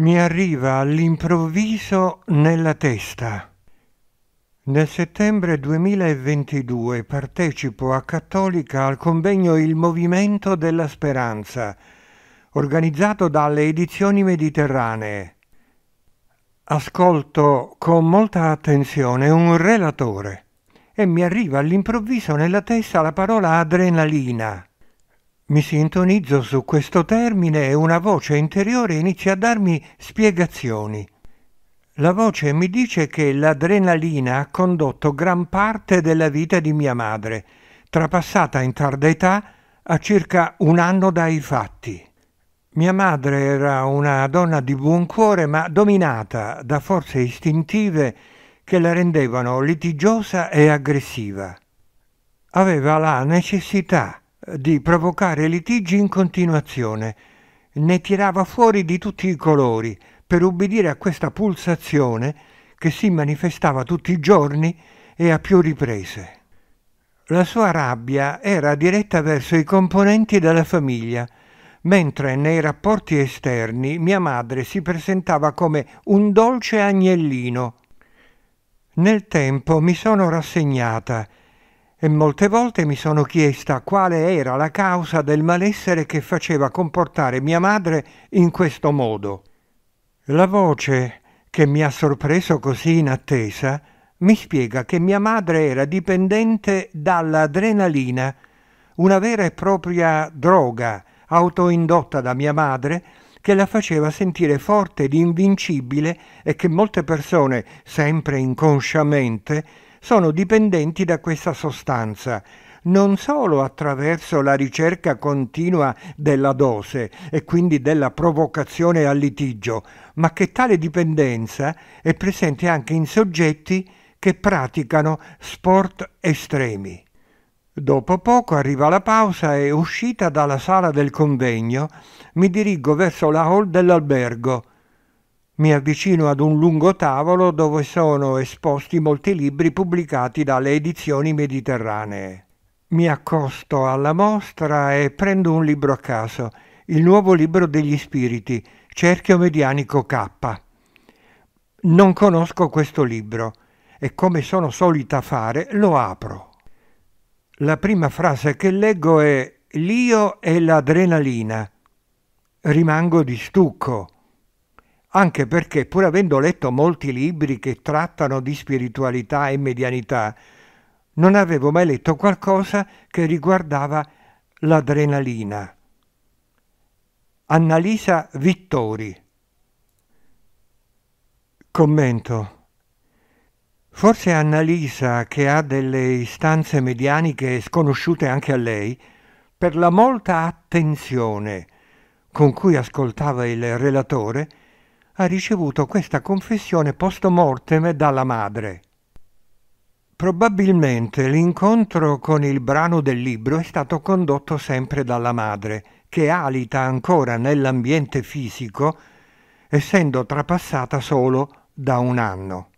mi arriva all'improvviso nella testa. Nel settembre 2022 partecipo a Cattolica al convegno Il Movimento della Speranza, organizzato dalle Edizioni Mediterranee. Ascolto con molta attenzione un relatore e mi arriva all'improvviso nella testa la parola adrenalina. Mi sintonizzo su questo termine e una voce interiore inizia a darmi spiegazioni. La voce mi dice che l'adrenalina ha condotto gran parte della vita di mia madre, trapassata in tarda età a circa un anno dai fatti. Mia madre era una donna di buon cuore, ma dominata da forze istintive che la rendevano litigiosa e aggressiva. Aveva la necessità di provocare litigi in continuazione. Ne tirava fuori di tutti i colori per ubbidire a questa pulsazione che si manifestava tutti i giorni e a più riprese. La sua rabbia era diretta verso i componenti della famiglia, mentre nei rapporti esterni mia madre si presentava come un dolce agnellino. Nel tempo mi sono rassegnata e molte volte mi sono chiesta quale era la causa del malessere che faceva comportare mia madre in questo modo. La voce, che mi ha sorpreso così in attesa, mi spiega che mia madre era dipendente dall'adrenalina, una vera e propria droga autoindotta da mia madre che la faceva sentire forte ed invincibile e che molte persone, sempre inconsciamente, sono dipendenti da questa sostanza, non solo attraverso la ricerca continua della dose e quindi della provocazione al litigio, ma che tale dipendenza è presente anche in soggetti che praticano sport estremi. Dopo poco arriva la pausa e uscita dalla sala del convegno mi dirigo verso la hall dell'albergo mi avvicino ad un lungo tavolo dove sono esposti molti libri pubblicati dalle edizioni mediterranee. Mi accosto alla mostra e prendo un libro a caso, il nuovo libro degli spiriti, Cerchio Medianico K. Non conosco questo libro e come sono solita fare lo apro. La prima frase che leggo è L'io e l'adrenalina. Rimango di stucco anche perché pur avendo letto molti libri che trattano di spiritualità e medianità, non avevo mai letto qualcosa che riguardava l'adrenalina. Annalisa Vittori Commento Forse Annalisa, che ha delle istanze medianiche sconosciute anche a lei, per la molta attenzione con cui ascoltava il relatore, ha ricevuto questa confessione post mortem dalla madre. Probabilmente l'incontro con il brano del libro è stato condotto sempre dalla madre, che alita ancora nell'ambiente fisico, essendo trapassata solo da un anno.